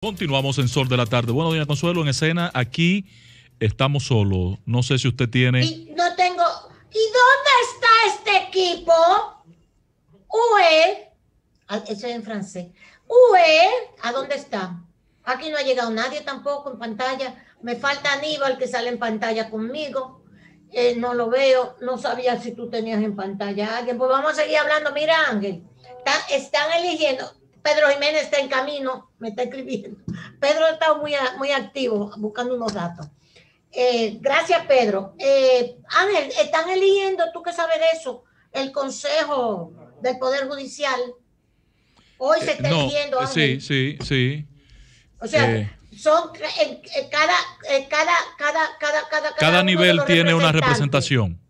Continuamos en Sol de la Tarde. Bueno, doña Consuelo, en escena, aquí estamos solos. No sé si usted tiene... no tengo... ¿Y dónde está este equipo? UE. Ah, eso es en francés. UE, ¿a dónde está? Aquí no ha llegado nadie tampoco en pantalla. Me falta Aníbal que sale en pantalla conmigo. Eh, no lo veo. No sabía si tú tenías en pantalla alguien. Pues vamos a seguir hablando. Mira, Ángel. están eligiendo Pedro Jiménez está en camino, me está escribiendo. Pedro ha estado muy, muy activo buscando unos datos. Eh, gracias, Pedro. Eh, Ángel, están eligiendo, tú que sabes de eso, el Consejo del Poder Judicial. Hoy se eh, está eligiendo. Sí, sí, sí. O sea, son cada, cada, cada, cada, cada nivel tiene una representación.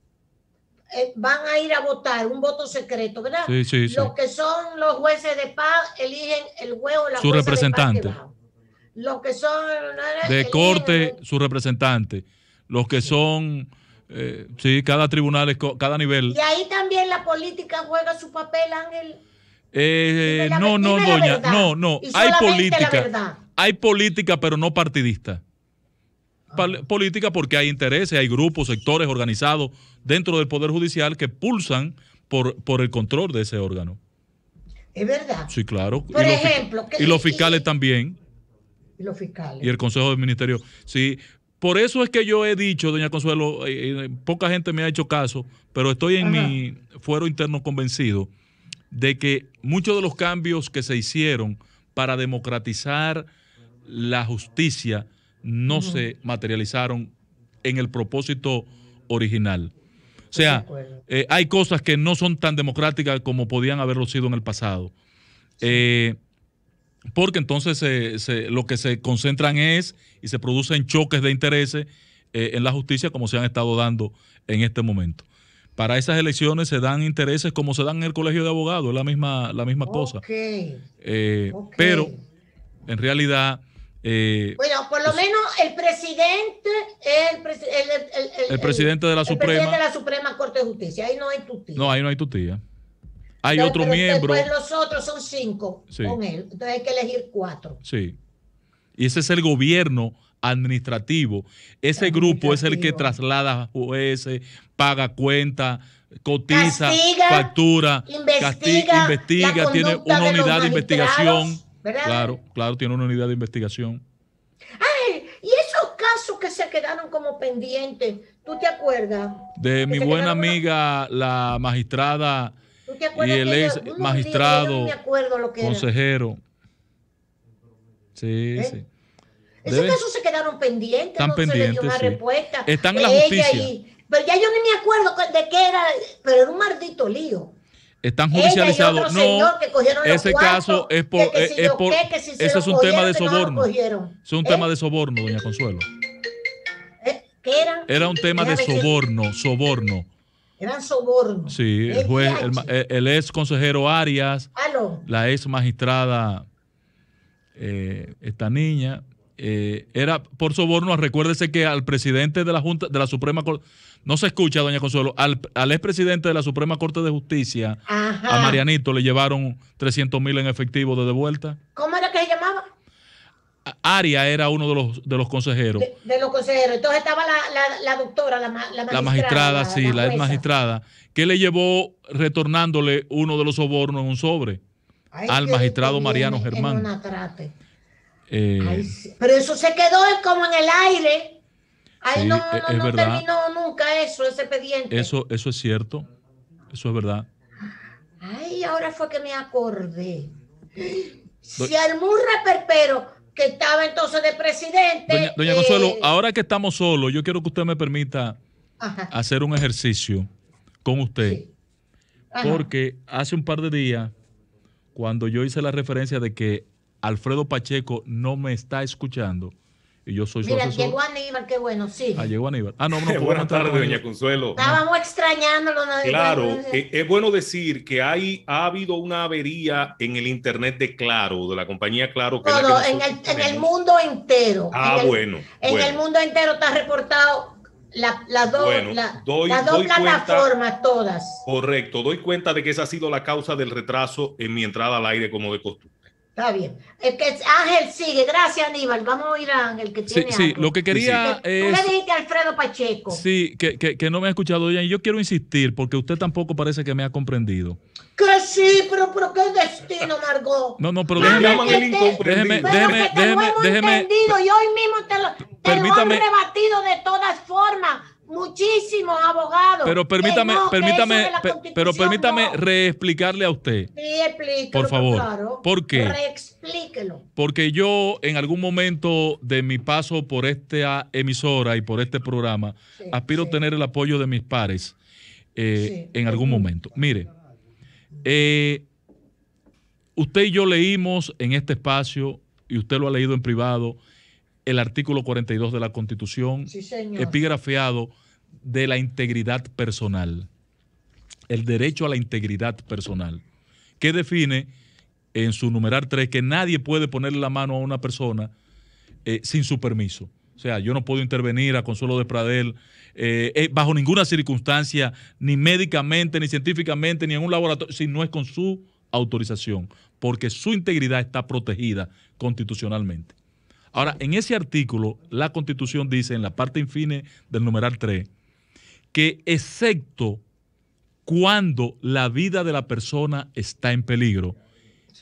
Eh, van a ir a votar, un voto secreto, ¿verdad? Los que son los jueces de paz eligen el huevo, la su representante. los que son de corte, su representante. Los que son, eh, sí, cada tribunal, es, cada nivel. Y ahí también la política juega su papel, Ángel. Eh, no, no, doña, no, no. Hay política. Hay política, pero no partidista. Ah. política porque hay intereses, hay grupos, sectores organizados dentro del Poder Judicial que pulsan por, por el control de ese órgano. Es verdad. Sí, claro. y Los, y los fiscales también. Y los fiscales. Y el Consejo del Ministerio. Sí. Por eso es que yo he dicho, doña Consuelo, eh, eh, poca gente me ha hecho caso, pero estoy en mi fuero interno convencido de que muchos de los cambios que se hicieron para democratizar la justicia, no se materializaron en el propósito original. O sea, eh, hay cosas que no son tan democráticas como podían haberlo sido en el pasado. Eh, porque entonces lo que se concentran es y se producen choques de intereses eh, en la justicia como se han estado dando en este momento. Para esas elecciones se dan intereses como se dan en el colegio de abogados, es la misma, la misma cosa. Pero en realidad eh, bueno, por lo menos el presidente el, el, presidente de la Suprema. la Suprema Corte de Justicia. Ahí no hay tutía. No, ahí no hay tutía. Hay otro miembro. Pues los otros son cinco con él. Entonces hay que elegir cuatro. Sí. Y ese es el gobierno administrativo. Ese grupo es el que traslada jueces, paga cuentas, cotiza, factura, investiga, castiga, investiga tiene una unidad de investigación Claro, claro, tiene una unidad de investigación. ¡Ay! Y esos casos que se quedaron como pendientes, ¿tú te acuerdas? De mi buena amiga, la magistrada y el ex magistrado, consejero. Sí, ¿Eh? sí. Esos casos se quedaron pendientes, Están no pendientes, se dio una respuesta. Están en la justicia. pero ya yo ni me acuerdo de qué era, pero era un maldito lío están judicializados. no, ese caso es por, es, es un tema de ¿Eh? soborno. es un tema de soborno, doña Consuelo. ¿Eh? ¿Qué era? Era un tema de soborno, soborno. Eran soborno. Sí, el eh, el, ex consejero Arias, la ex magistrada, esta niña, era por soborno. Recuérdese que al presidente de la Junta, de la Suprema Corte no se escucha, doña Consuelo, al, expresidente de la Suprema Corte de Justicia, a Marianito, le llevaron 300 mil en efectivo de devuelta. ¿Cómo era que se llamaba? Aria era uno de los, de los consejeros. De, los consejeros. Entonces estaba la, doctora, la, magistrada. La magistrada, sí, la, ex magistrada, que le llevó retornándole uno de los sobornos en un sobre al magistrado Mariano Germán. Eh, Pero eso se quedó como en el aire. E, es verdad no, terminó nunca eso, ese expediente. Eso, es cierto, eso es verdad. Ay, ahora fue que me acordé. Si Almurra Perpero, que estaba entonces de presidente. Doña, Consuelo, eh, ahora que estamos solos, yo quiero que usted me permita hacer un ejercicio con usted. Porque hace un par de días, cuando yo hice la referencia de que Alfredo Pacheco no me está escuchando, yo soy Mira, su llegó Aníbal, qué bueno, sí. Ah, llegó Aníbal. Ah, no, no. Buenas tardes, doña Consuelo. Estábamos extrañándolo. ¿no? Claro, eh, es, bueno decir que ha habido una avería en el Internet de Claro, de la compañía Claro. Que, no, no, en, el, en, el, mundo entero. Ah, bueno. En el mundo entero está reportado la, dos las dos plataformas todas. Correcto, doy cuenta de que esa ha sido la causa del retraso en mi entrada al aire como de costumbre. Está bien. El que Ángel sigue. Gracias, Aníbal. Vamos a oír a Ángel que tiene. Sí, sí. lo que quería. es... Tú le dijiste a Alfredo Pacheco. Sí, que, que, que, no me ha escuchado ella. Y yo quiero insistir, porque usted tampoco parece que me ha comprendido. Que sí, pero, pero qué destino, Margot. No, no, pero déjeme. déjeme, déjeme, que te déjeme, lo hemos Entendido, y hoy mismo te lo, te lo han rebatido de todas formas muchísimos abogados. Pero permítame, permítame, pero permítame reexplicarle a usted. Sí, por favor. ¿Por qué? Reexplíquelo. Porque yo en algún momento de mi paso por esta emisora y por este programa aspiro a tener el apoyo de mis pares eh, en algún momento. Mire, eh, usted y yo leímos en este espacio y usted lo ha leído en privado el artículo 42 de la Constitución, epigrafiado de la integridad personal, el derecho a la integridad personal, que define en su numeral 3 que nadie puede ponerle la mano a una persona eh, sin su permiso. O sea, yo no puedo intervenir a Consuelo de Pradel eh, eh, bajo ninguna circunstancia, ni médicamente, ni científicamente, ni en un laboratorio, si no es con su autorización, porque su integridad está protegida constitucionalmente. Ahora, en ese artículo, la Constitución dice en la parte infine del numeral 3 que excepto cuando la vida de la persona está en peligro,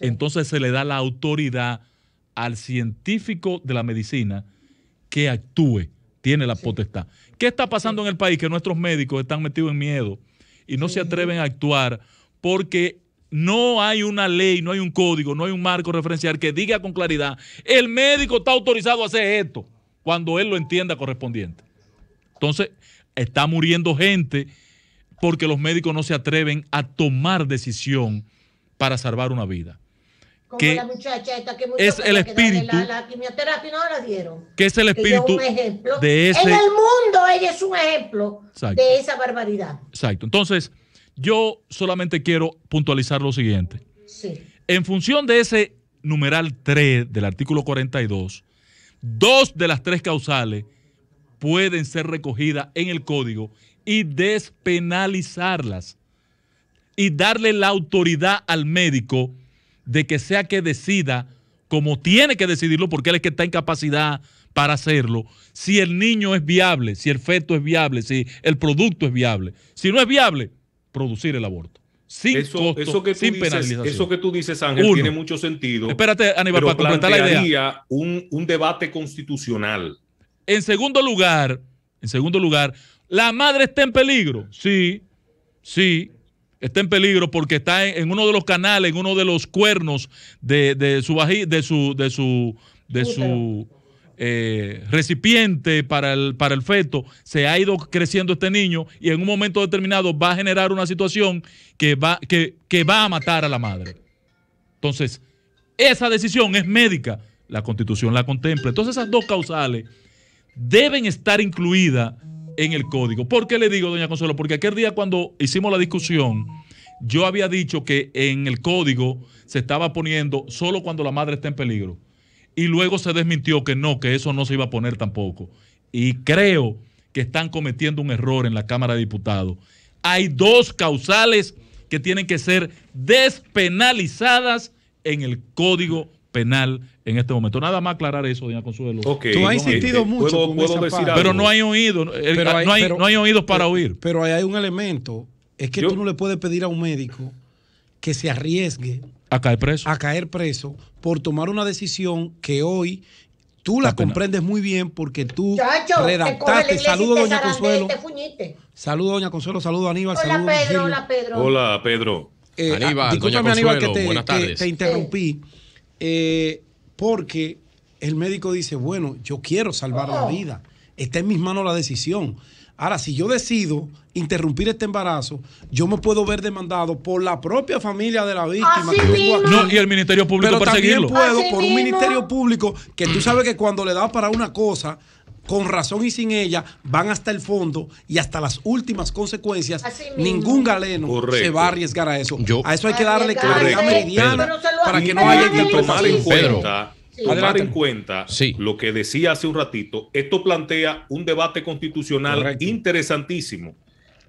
entonces se le da la autoridad al científico de la medicina que actúe, tiene la potestad. ¿Qué está pasando en el país? Que nuestros médicos están metidos en miedo y no se atreven a actuar porque no hay una ley, no hay un código, no hay un marco referencial que diga con claridad, el médico está autorizado a hacer esto, cuando él lo entienda correspondiente. Entonces, está muriendo gente porque los médicos no se atreven a tomar decisión para salvar una vida. Como la muchacha esta que es el espíritu la, quimioterapia no la dieron que es el espíritu de ese en el mundo ella es un ejemplo de esa barbaridad. Exacto. Entonces, yo solamente quiero puntualizar lo siguiente. En función de ese numeral 3 del artículo 42, dos de las tres causales pueden ser recogidas en el código y despenalizarlas y darle la autoridad al médico de que sea que decida como tiene que decidirlo porque él es que está en capacidad para hacerlo, si el niño es viable, si el feto es viable, si el producto es viable. Si no es viable, producir el aborto. Sin eso, que penalización. Eso que tú dices, Ángel, tiene mucho sentido. Espérate, Aníbal, para completar la idea. Un, un debate constitucional. En segundo lugar, en segundo lugar, la madre está en peligro. Sí, sí, está en peligro porque está en, uno de los canales, en uno de los cuernos de, de su, de su eh, recipiente para el, para el feto, se ha ido creciendo este niño y en un momento determinado va a generar una situación que va, que, que va a matar a la madre. Entonces, esa decisión es médica, la constitución la contempla. Entonces esas dos causales deben estar incluidas en el código. ¿Por qué le digo, doña Consuelo? Porque aquel día cuando hicimos la discusión, yo había dicho que en el código se estaba poniendo solo cuando la madre está en peligro y luego se desmintió que no, que eso no se iba a poner tampoco. Y creo que están cometiendo un error en la Cámara de Diputados. Hay dos causales que tienen que ser despenalizadas en el Código Penal en este momento. Nada más aclarar eso, doña Consuelo. Tú has insistido mucho. pero no hay oídos. No, hay, oídos para oír. Pero hay un elemento. Es que tú no le puedes pedir a un médico que se arriesgue a caer preso. A caer preso por tomar una decisión que hoy tú la, comprendes muy bien porque tú redactaste. Saludos, doña Consuelo. Saludos, doña Consuelo. Saludos, Aníbal. Hola, Pedro. Hola, Pedro. Hola, eh, Pedro. Aníbal, discúlpame, Aníbal, que te, interrumpí. Eh, porque el médico dice, bueno, yo quiero salvar la oh. vida. Está en mis manos la decisión. Ahora, si yo decido interrumpir este embarazo, yo me puedo ver demandado por la propia familia de la víctima. que no, y el Ministerio Público Pero también puedo por un Ministerio Público que tú sabes que cuando le da para una cosa, con razón y sin ella, van hasta el fondo y hasta las últimas consecuencias. Ningún galeno se va a arriesgar a eso. a eso hay que darle claridad meridiana para que no haya que tomar en cuenta tomar en cuenta lo que decía hace un ratito, esto plantea un debate constitucional interesantísimo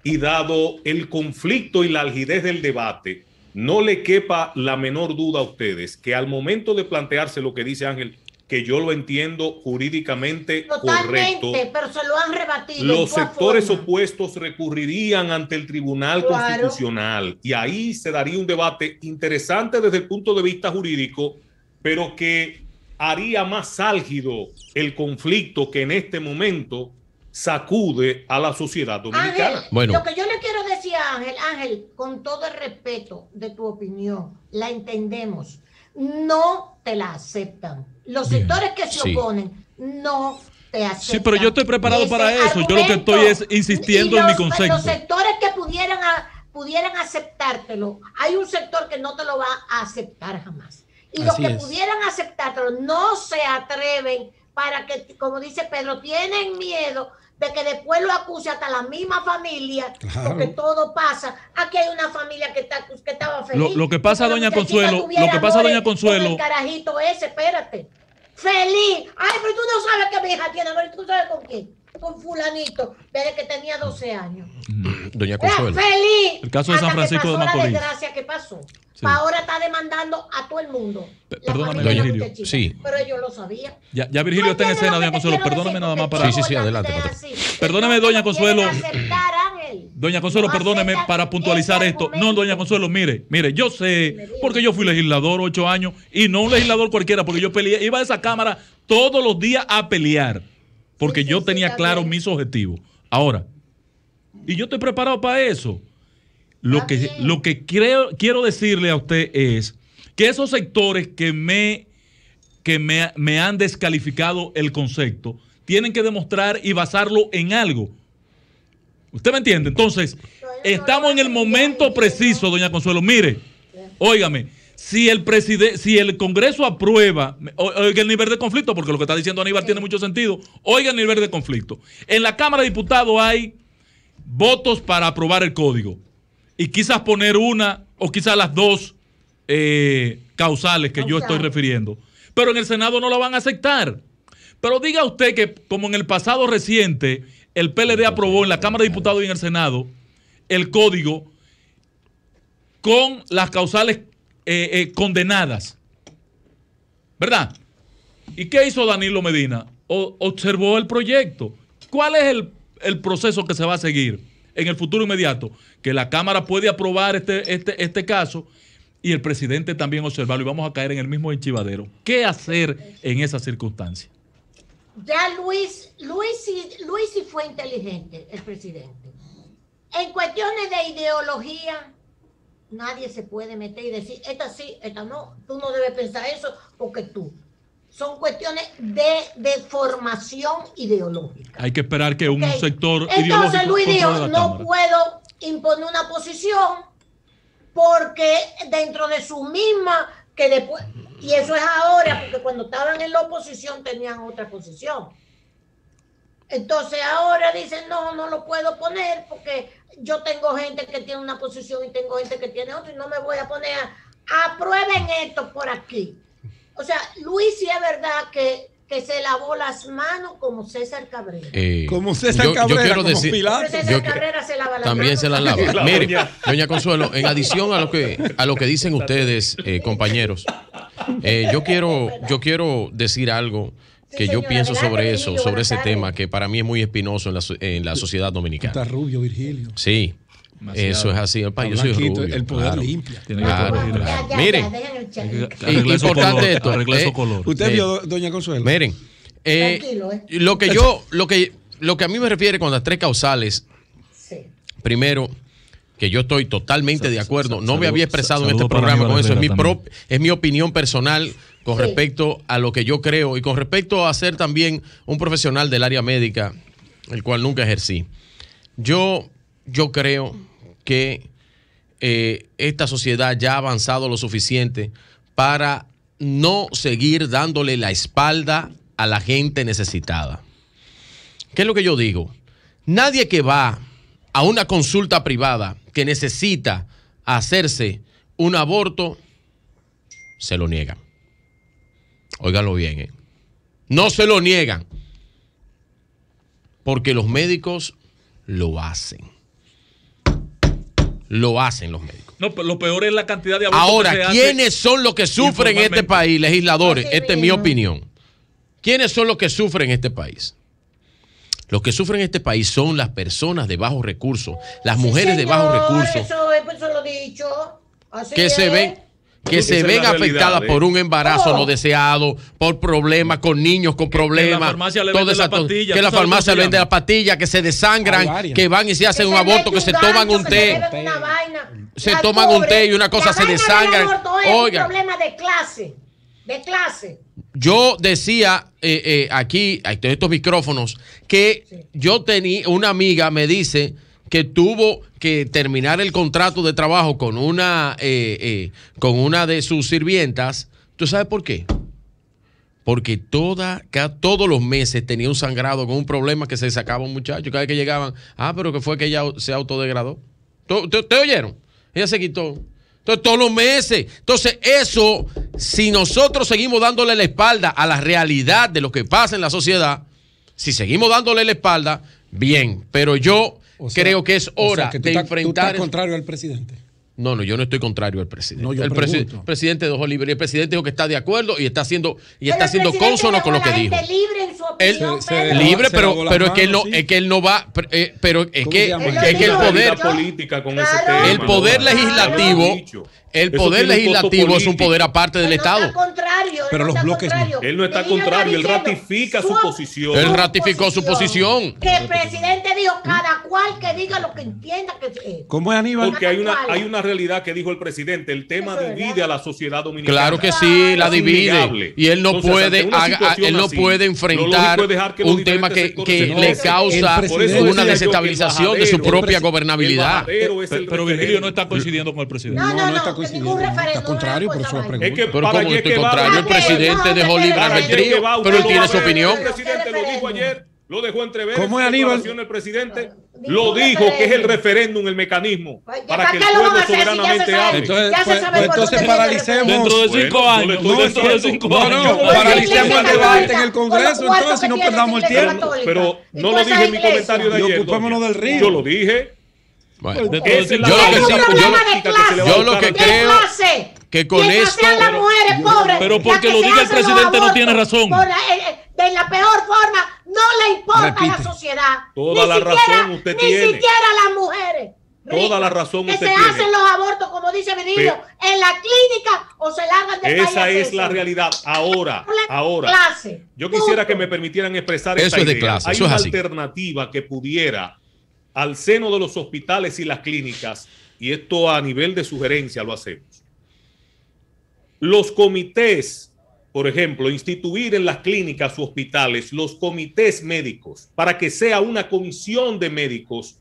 y dado el conflicto y la algidez del debate, no le quepa la menor duda a ustedes que al momento de plantearse lo que dice Ángel, que yo lo entiendo jurídicamente Totalmente, correcto. Pero se lo han rebatido. Los sectores opuestos recurrirían ante el Tribunal Constitucional y ahí se daría un debate interesante desde el punto de vista jurídico, pero que haría más álgido el conflicto que en este momento sacude a la sociedad dominicana. bueno. Lo que yo le quiero decir a Ángel, Ángel, con todo el respeto de tu opinión, la entendemos, no te la aceptan. Los sectores que se oponen no te aceptan. Sí, pero yo estoy preparado para eso. Yo lo que estoy es insistiendo en mi consejo Los sectores que pudieran, pudieran aceptártelo, hay un sector que no te lo va a aceptar jamás y los que pudieran aceptarlo no se atreven para que, como dice Pedro, tienen miedo de que después lo acuse hasta la misma familia, porque todo pasa. Aquí hay una familia que, está, que estaba feliz. Lo, que pasa, doña Consuelo, lo que pasa, doña Consuelo. carajito ese, espérate. Feliz. Ay, pero tú no sabes qué mi hija tiene, pero tú sabes con quién. Con fulanito, desde que tenía 12 años. Mm, doña Consuelo. feliz. El caso de San Francisco de Macorís. La pasó. Ahora está demandando a todo el mundo. perdóname, Virgilio. sí. Pero yo lo sabía. Ya, Virgilio está en escena, Doña Consuelo. Perdóname nada más para. Sí, sí, sí, adelante. Perdóname, Doña Consuelo. Doña Consuelo, perdóneme para puntualizar esto. No, Doña Consuelo, mire, mire, yo sé, porque yo fui legislador ocho años y no un legislador cualquiera, porque yo peleé, iba a esa Cámara todos los días a pelear, porque yo tenía claro mis objetivos. Ahora, y yo estoy preparado para eso. Lo que, lo que quiero decirle a usted es que esos sectores que me, que me, han descalificado el concepto tienen que demostrar y basarlo en algo. ¿Usted me entiende? Entonces, estamos en el momento preciso, doña Consuelo. Mire, óigame, si el, si el Congreso aprueba, oiga el nivel de conflicto, porque lo que está diciendo Aníbal tiene mucho sentido, oiga el nivel de conflicto. En la Cámara de Diputados hay votos para aprobar el código y quizás poner una o quizás las dos eh, causales que yo estoy refiriendo. Pero en el Senado no la van a aceptar. Pero diga usted que como en el pasado reciente el PLD aprobó en la Cámara de Diputados y en el Senado el código con las causales eh, eh, condenadas. ¿Verdad? ¿Y qué hizo Danilo Medina? observó el proyecto. ¿Cuál es el, el proceso que se va a seguir? en el futuro inmediato, que la Cámara puede aprobar este, este, este caso y el presidente también observarlo y vamos a caer en el mismo enchivadero. ¿Qué hacer en esa circunstancia? Ya Luis, Luis, Luis sí fue inteligente, el presidente. En cuestiones de ideología, nadie se puede meter y decir, esta sí, esta no, tú no debes pensar eso porque tú son cuestiones de, formación ideológica. Hay que esperar que un sector Entonces, Luis dijo, no puedo imponer una posición porque dentro de su misma, que después, y eso es ahora, porque cuando estaban en la oposición tenían otra posición. Entonces ahora dicen, no, no lo puedo poner porque yo tengo gente que tiene una posición y tengo gente que tiene otra y no me voy a poner, aprueben esto por aquí o sea, Luis sí es verdad que, que se lavó las manos como César Cabrera. Eh, como César Cabrera, como decir, Cabrera se También se las lava. Mire, doña Consuelo, en adición a lo que, a lo que dicen ustedes, eh, compañeros, eh, yo, quiero, yo quiero decir algo que yo pienso sobre eso, sobre ese tema que para mí es muy espinoso en la, en la sociedad dominicana. Está rubio, Virgilio. Sí. Eso es así, el Yo soy el poder limpia. claro, ah, Miren, eh, esto. Eh, Usted eh, vio, doña Consuelo. Miren, lo que yo, lo que, lo que a mí me refiere con las tres causales, primero, que yo estoy totalmente de acuerdo, no me había expresado en este programa con eso, es mi, es mi opinión personal con respecto a lo que yo creo y con respecto a ser también un profesional del área médica, el cual nunca ejercí. Yo yo creo que eh, esta sociedad ya ha avanzado lo suficiente para no seguir dándole la espalda a la gente necesitada. ¿Qué es lo que yo digo? Nadie que va a una consulta privada que necesita hacerse un aborto, se lo niega. óiganlo bien, ¿eh? No se lo niegan. Porque los médicos lo hacen lo hacen los médicos. No, lo peor es la cantidad de abusos. Ahora, ¿quiénes son los que sufren en este país, legisladores? Esta es mi opinión. ¿Quiénes son los que sufren en este país? Los que sufren en este país son las personas de bajos recursos, las mujeres de bajos recursos. Eso, lo dicho. que se ve? que se ven afectadas ¿eh? por un embarazo no oh. deseado, por problemas con niños con problemas, que la farmacia le vende la, que la farmacia le vende la pastilla, que se desangran, que van y se hacen un aborto, que se toman un té. Se toman un té y una cosa se desangran. Oiga, problema de clase. De clase. Yo decía eh, eh aquí, hay estos micrófonos, que yo tenía una amiga, me dice, que tuvo que terminar el contrato de trabajo con una, eh, eh, con una de sus sirvientas. ¿Tú sabes por qué? Porque toda, cada, todos los meses tenía un sangrado con un problema que se sacaba un muchacho. Cada vez que llegaban, ah, pero que fue que ella se autodegradó. ¿Te, te oyeron? Ella se quitó. Entonces, todos los meses. Entonces, eso, si nosotros seguimos dándole la espalda a la realidad de lo que pasa en la sociedad, si seguimos dándole la espalda, bien. Pero yo creo que es hora de enfrentar. Tú estás contrario al presidente? No, no, yo no estoy contrario al presidente. el presidente dejó libre. El presidente dijo que está de acuerdo y está haciendo y está siendo consono con lo que dijo. Libre, libre, pero, pero es, que él no, es que él no va, eh, pero es que, es que el poder política con el poder legislativo, el poder legislativo es un poder aparte del Estado. Pero los bloques. Él no está contrario, él ratifica su, posición. Él ratificó su posición. Que el presidente dijo cada cual que diga lo que entienda que ¿Cómo es Aníbal? Porque hay una, hay una realidad que dijo el presidente. El tema divide a la sociedad dominicana. Claro que sí, la divide. Y él no puede, él no puede enfrentar un tema que, le causa una desestabilización de su propia gobernabilidad. Pero Virgilio no está coincidiendo con el presidente. No, no, no está coincidiendo. Está contrario, por eso pregunta. Es que para el presidente dejó libre pero él tiene su opinión. El presidente lo dijo ayer lo dejó entrever. ¿Cómo es Aníbal? El presidente lo dijo que es el referéndum, el mecanismo pues, para que el pueblo soberanamente hable. Pues, pues, entonces, paralicemos. Dentro de cinco años. dentro de años. paralicemos el debate en el Congreso, entonces, si no perdamos el tiempo. Pero no lo dije en mi comentario de ayer. Yo lo dije. yo lo yo lo que creo que con esto. pero porque lo diga el presidente no tiene razón. Eh, eh, de la peor forma, no le importa a la sociedad. Toda ni la siquiera, razón usted tiene. Ni siquiera las mujeres. Toda la razón que se hacen los abortos, como dice en la clínica o se largan de Esa es la realidad. Ahora, ahora. yo quisiera que me permitieran expresar eso Hay una alternativa que pudiera al seno de los hospitales y las clínicas, y esto a nivel de sugerencia lo hacemos los comités, por ejemplo, instituir en las clínicas u hospitales los comités médicos para que sea una comisión de médicos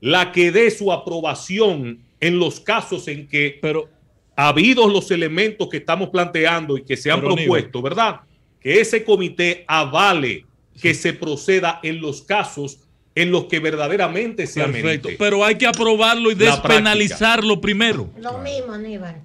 la que dé su aprobación en los casos en que pero, habidos los elementos que estamos planteando y que se han propuesto, ¿verdad? Que ese comité avale que se proceda en los casos en los que verdaderamente se Perfecto, pero hay que aprobarlo y despenalizarlo primero. Lo mismo, Aníbal.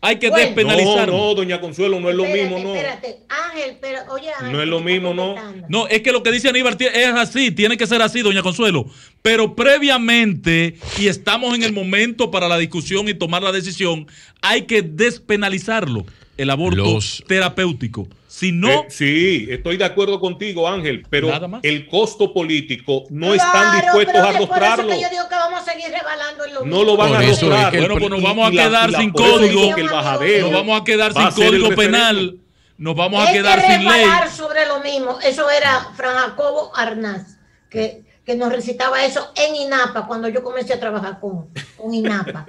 Hay que despenalizar. No, no, doña Consuelo, no es lo mismo, no. Espérate, Ángel, pero oye, Ángel, no es lo mismo, no. No, es que lo que dice Aníbal es así, tiene que ser así, doña Consuelo. Pero previamente, y estamos en el momento para la discusión y tomar la decisión, hay que despenalizarlo, el aborto terapéutico. Si no. Eh, sí, estoy de acuerdo contigo, Ángel, pero el costo político no están dispuestos a arrostrarlo. yo digo que vamos a seguir rebalando No lo van a arrastrar. bueno, pues nos vamos a quedar sin código. Nos vamos a quedar sin código penal. Nos vamos a quedar sin ley. sobre lo mismo. Eso era Fran Jacobo Arnaz, que que nos recitaba eso en INAPA, cuando yo comencé a trabajar con, con INAPA.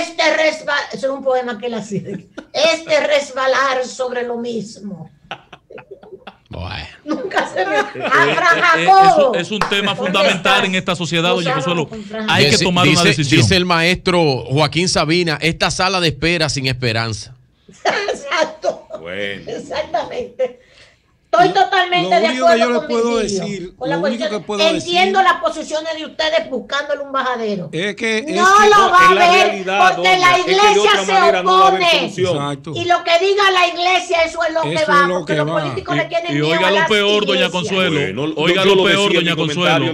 Este resbalar, Es un poema que él hacía, este resbalar sobre lo mismo, Nunca eh, eh, eh, Es, un tema fundamental en esta sociedad, doña Consuelo. Hay que tomar una decisión. Dice el maestro Joaquín Sabina, esta sala de espera sin esperanza. Exacto. Bueno. Exactamente. Estoy totalmente de acuerdo. yo con puedo decir, lo entiendo las posiciones de ustedes buscándole un bajadero. Es que no lo va a ver porque la iglesia se opone. y lo que diga la iglesia, eso es lo que va, lo porque que los va. políticos y, le tienen y oiga lo peor, doña Consuelo. oiga lo, peor, doña Consuelo.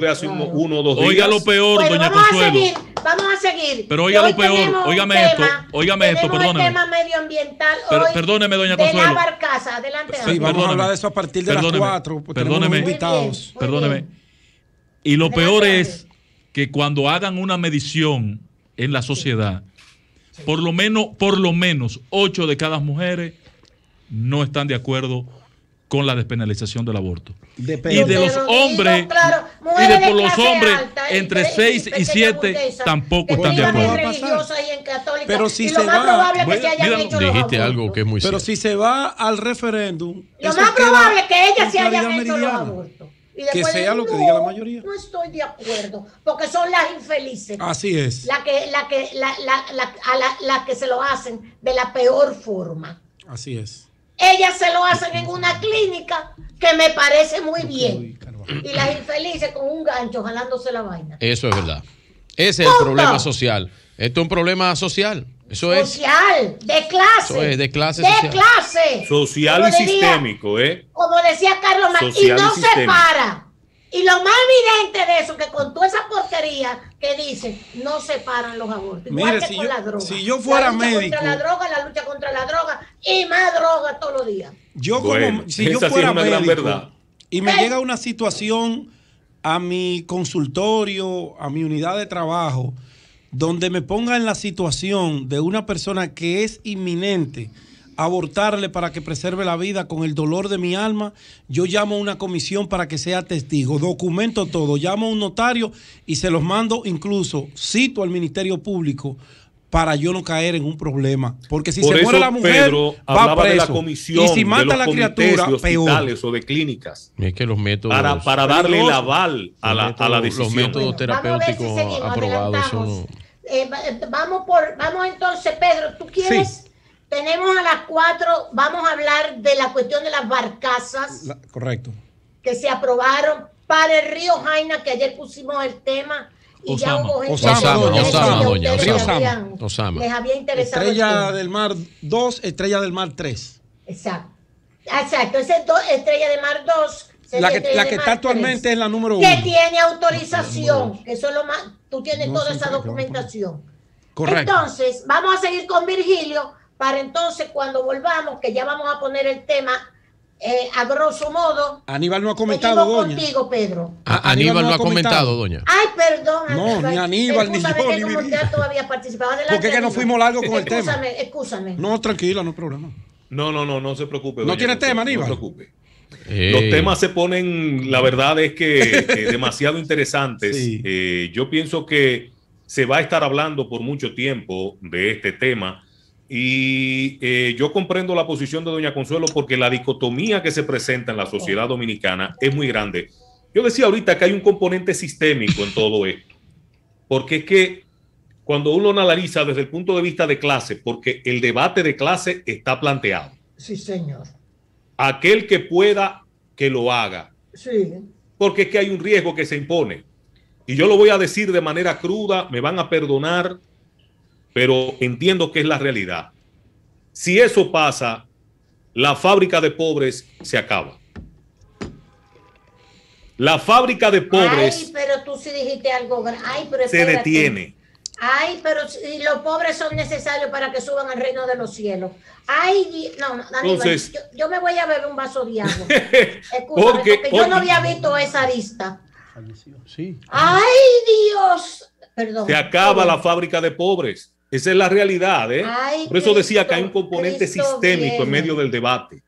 Oiga lo peor, doña Consuelo. vamos a seguir. Pero oiga lo peor, oígame esto, oígame esto, perdóneme. El tema medioambiental Perdóneme, doña Consuelo. De la barcaza, adelante. Sí, a de eso partir perdóneme, pues, invitados. Perdóneme. Y lo peor es que cuando hagan una medición en la sociedad, por lo menos, por lo menos, 8 de cada mujeres no están de acuerdo con la despenalización del aborto. Y de los hombres, y de por los hombres entre 6 y 7 tampoco están de acuerdo. Pero si se va, dijiste algo que es muy Pero si se va al referéndum, lo más probable es que ella se haya hecho los abortos. Y que sea lo que diga la mayoría. No estoy de acuerdo, porque son las infelices. Así es. Las que, la que, la, la, a que se lo hacen de la peor forma. Así es. Ellas se lo hacen en una clínica que me parece muy bien. Y las infelices con un gancho jalándose la vaina. Eso es verdad. Ese es el problema social. Esto es un problema social. Eso es. Social, de clase. de clase. social. clase. Social y sistémico, ¿eh? Como decía Carlos y no se para. Y lo más evidente de eso, que con toda esa porquería que dice, no se paran los abortos. Igual que si con yo, la droga. Si yo fuera la lucha médico. Contra la droga, la lucha contra la droga y más droga todos los días. Yo, como, si yo fuera médico y me llega una situación a mi consultorio, a mi unidad de trabajo, donde me ponga en la situación de una persona que es inminente abortarle para que preserve la vida con el dolor de mi alma, yo llamo a una comisión para que sea testigo, documento todo, llamo a un notario y se los mando incluso, cito al Ministerio Público para yo no caer en un problema, porque si se muere la mujer va preso. y si mata a la criatura, peor. o de clínicas. Es que los métodos para, darle el aval a la, a la decisión. Los métodos terapéuticos aprobados vamos por vamos entonces Pedro, tú quieres sí tenemos a las cuatro. vamos a hablar de la cuestión de las barcazas. correcto. Que se aprobaron para el río Jaina, que ayer pusimos el tema. Y ya Osama, Osama, doña, Osama, Osama. Estrella del Mar 2, Estrella del Mar 3. Exacto. Exacto, Estrella del Mar 2. La que, está actualmente es la número 1. Que tiene autorización, que es lo más, tú tienes toda esa documentación. Correcto. Entonces, vamos a seguir con Virgilio para entonces cuando volvamos, que ya vamos a poner el tema eh, a grosso modo. Aníbal no ha comentado, doña. contigo, Pedro. Aníbal, no ha comentado, doña. Ay, perdón. Aníbal. No, ni Aníbal, ni yo, que no Porque no fuimos largo con el tema. No, tranquila, no hay problema. No, no, no, no se preocupe. no tiene tema, Aníbal. No se preocupe. Eh. Los temas se ponen, la verdad es que demasiado interesantes. Eh, yo pienso que se va a estar hablando por mucho tiempo de este tema y eh, yo comprendo la posición de doña Consuelo porque la dicotomía que se presenta en la sociedad oh. dominicana es muy grande. Yo decía ahorita que hay un componente sistémico en todo esto, porque es que cuando uno analiza desde el punto de vista de clase, porque el debate de clase está planteado. Sí, señor. Aquel que pueda, que lo haga. Sí. Porque es que hay un riesgo que se impone. Y yo lo voy a decir de manera cruda, me van a perdonar pero entiendo que es la realidad. Si eso pasa, la fábrica de pobres se acaba. La fábrica de pobres. Ay, pero tú sí dijiste algo. se detiene. Ay, pero los pobres son necesarios para que suban al reino de los cielos. Ay, no, yo, me voy a beber un vaso de agua. Escúchame, porque, yo no había visto esa lista. Ay, Dios. Perdón. Se acaba la fábrica de pobres. Esa es la realidad, ¿eh? Por eso decía que hay un componente sistémico en medio del debate.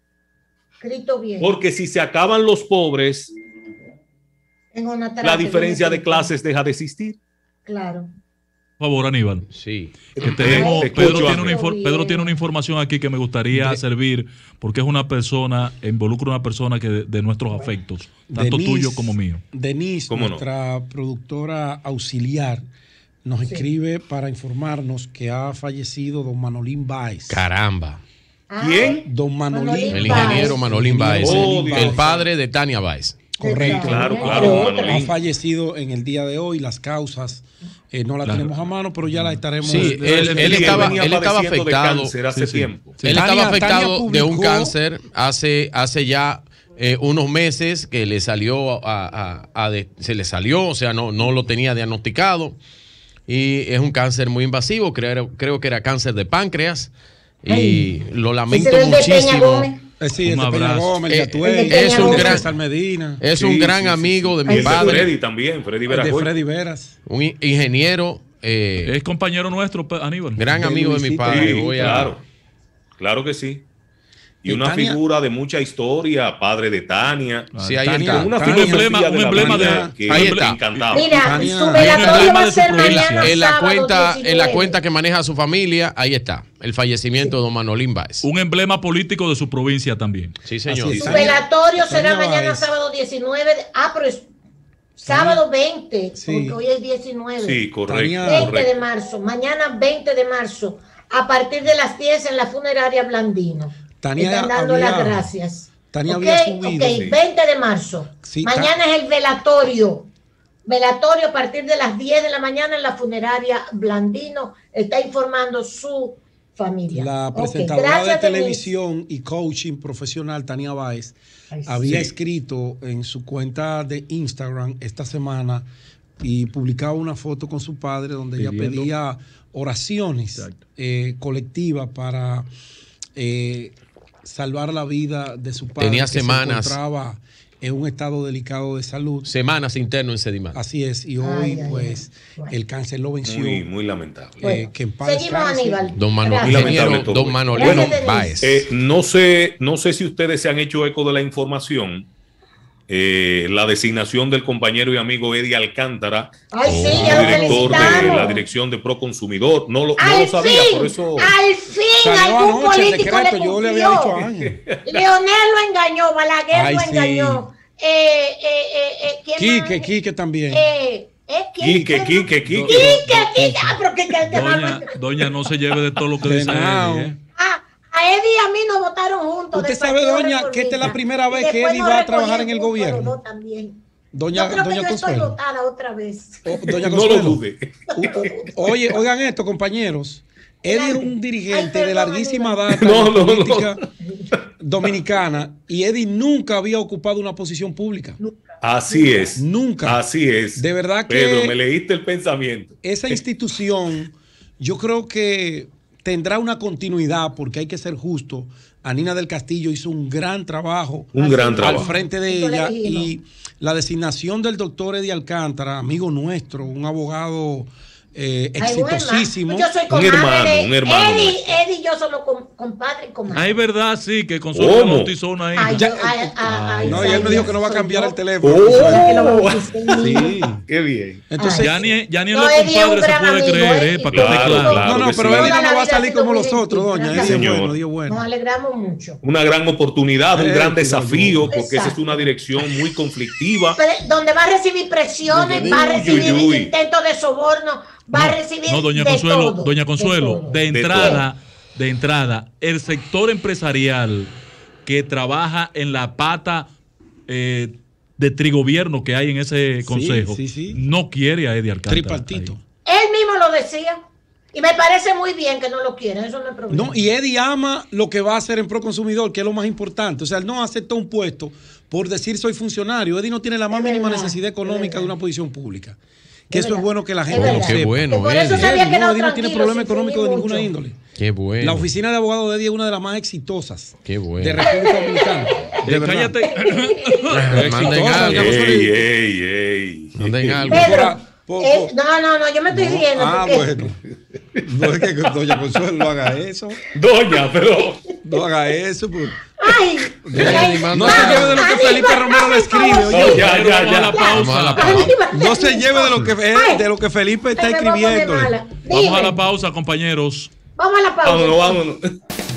Porque si se acaban los pobres, la diferencia de clases deja de existir. Claro. Por favor, Aníbal. Sí. Pedro, tiene una información aquí que me gustaría servir, porque es una persona, involucra una persona que de, nuestros afectos, tanto tuyo como mío. Denise, nuestra productora auxiliar, nos escribe para informarnos que ha fallecido don Manolín Baez Caramba. Ah, ¿Quién? Don Manolín. el ingeniero Manolín Báez. el padre de Tania Baez Correcto. Claro, claro. Ha fallecido en el día de hoy. Las causas eh, no las tenemos a mano, pero ya las estaremos. Sí, él, estaba, él afectado. De hace tiempo. Él estaba afectado de un cáncer hace, hace ya eh, unos meses que le salió a, se le salió, o sea, no, no lo tenía diagnosticado y es un cáncer muy invasivo, creo, creo que era cáncer de páncreas y lo lamento muchísimo. es, un gran, es un gran amigo de mi padre. Freddy también, Freddy Veras. Un ingeniero. Eh, es compañero nuestro, Aníbal. Gran amigo de mi padre. claro, claro que sí. Y, una figura de mucha historia, padre de Tania. Sí, ahí está. un emblema, de. ahí está. Mira, su velatorio va a ser En la, cuenta, en la cuenta que maneja su familia, ahí está. El fallecimiento de don Manolín Báez. Un emblema político de su provincia también. Sí, señor. Su velatorio será mañana, sábado 19. Ah, pero es Sábado 20, porque hoy es 19. Sí, correcto. 20 de marzo, mañana 20 de marzo, a partir de las 10 en la funeraria Blandino. Tania están dando las gracias. Tania Ok, 20 de marzo. Mañana es el velatorio. Velatorio a partir de las 10 de la mañana en la funeraria Blandino. Está informando su familia. La presentadora de televisión y coaching profesional, Tania Báez, había escrito en su cuenta de Instagram esta semana y publicaba una foto con su padre donde ella pedía oraciones eh, colectivas para eh, salvar la vida de su padre. Tenía semanas. en un estado delicado de salud. Semanas interno en Sedimán. Así es, y hoy, pues, el cáncer lo venció. Muy, muy lamentable. Eh, seguimos, Aníbal. Don Manuel, bueno, eh, no, sé, no sé si ustedes se han hecho eco de la información eh, la designación del compañero y amigo Eddie Alcántara director de la dirección de Proconsumidor. No lo, no lo sabía, por eso. Al fin, algún político yo Leonel lo engañó, Balaguer lo engañó. también. Quique, Quique, Quique. Quique, Quique. Ah, doña, no se lleve de todo lo que dice. ¿eh? Eddie y a mí nos votaron juntos. Usted sabe, doña, que esta es la primera vez que Eddie va a trabajar en el gobierno. yo creo doña que yo estoy votada otra vez. doña Consuelo. no lo dude. Oye, oigan esto, compañeros. Eddie es un dirigente de larguísima data política dominicana y Eddie nunca había ocupado una posición pública. Así es. Nunca. Así es. De verdad que. Pedro, me leíste el pensamiento. Esa institución, yo creo que tendrá una continuidad, porque hay que ser justo. Anina del Castillo hizo un gran trabajo, un gran trabajo. al frente de ella. Y la designación del doctor Eddie Alcántara, amigo nuestro, un abogado eh, exitosísimo. yo soy un hermano, un hermano. Eddie, y yo somos compadre y verdad, sí, que con su bautizó ahí no, y él me dijo que no va a cambiar el teléfono. sí, qué bien. Entonces, ya ni, ya ni los compadres se puede creer, eh, eh para claro, claro, No, no, pero él no va a salir como los otros, doña. Nos alegramos mucho. Una gran oportunidad, un gran desafío, porque esa es una dirección muy conflictiva. Donde va a recibir presiones, va a recibir intentos de soborno va no, a recibir. No, doña Consuelo, doña Consuelo, de, entrada, de, entrada, el sector empresarial que trabaja en la pata eh, de trigobierno que hay en ese consejo no quiere a Eddie Alcántara. Tripartito. Él mismo lo decía. Y me parece muy bien que no lo quieran, eso no es problema. No, y Eddie ama lo que va a hacer en ProConsumidor, que es lo más importante. O sea, él no acepta un puesto por decir soy funcionario. Eddie no tiene la más mínima necesidad económica de una posición pública que eso es bueno que la gente lo sepa. Bueno, por eso eh. sabía que no, no tiene problema económico de ninguna índole. Qué bueno. La oficina de abogados de Eddie es una de las más exitosas Qué bueno. de República Dominicana. de cállate. Manden algo. Ey, Manden algo. Eh, no, no, no, yo me estoy no, riendo. Ah, porque... bueno. No es que Doña Consuelo no haga eso. Doña, pero. No haga eso. Pues. Ay, no se lleve de lo que Felipe Romero le escribe. ya, ya, ya, la pausa. No se lleve de lo que, de lo que Felipe está escribiendo. Vamos a la pausa, compañeros. Vamos a la pausa. Vámonos, vámonos.